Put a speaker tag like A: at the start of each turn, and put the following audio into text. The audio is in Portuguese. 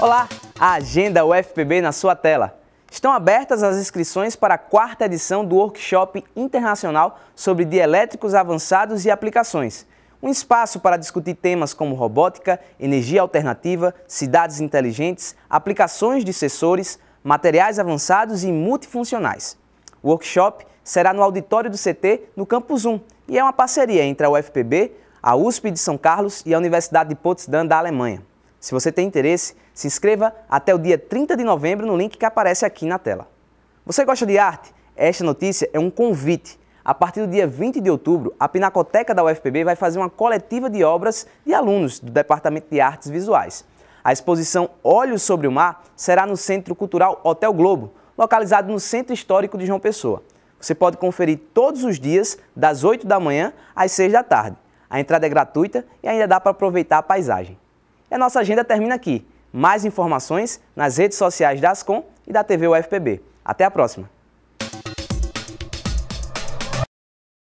A: Olá, a agenda UFPB na sua tela. Estão abertas as inscrições para a quarta edição do Workshop Internacional sobre Dielétricos Avançados e Aplicações. Um espaço para discutir temas como robótica, energia alternativa, cidades inteligentes, aplicações de sensores, materiais avançados e multifuncionais. O workshop será no auditório do CT, no Campus 1, e é uma parceria entre a UFPB, a USP de São Carlos e a Universidade de Potsdam da Alemanha. Se você tem interesse, se inscreva até o dia 30 de novembro no link que aparece aqui na tela. Você gosta de arte? Esta notícia é um convite. A partir do dia 20 de outubro, a Pinacoteca da UFPB vai fazer uma coletiva de obras de alunos do Departamento de Artes Visuais. A exposição Olhos sobre o Mar será no Centro Cultural Hotel Globo, localizado no Centro Histórico de João Pessoa. Você pode conferir todos os dias, das 8 da manhã às 6 da tarde. A entrada é gratuita e ainda dá para aproveitar a paisagem. E a nossa agenda termina aqui. Mais informações nas redes sociais da Ascom e da TV UFPB. Até a próxima!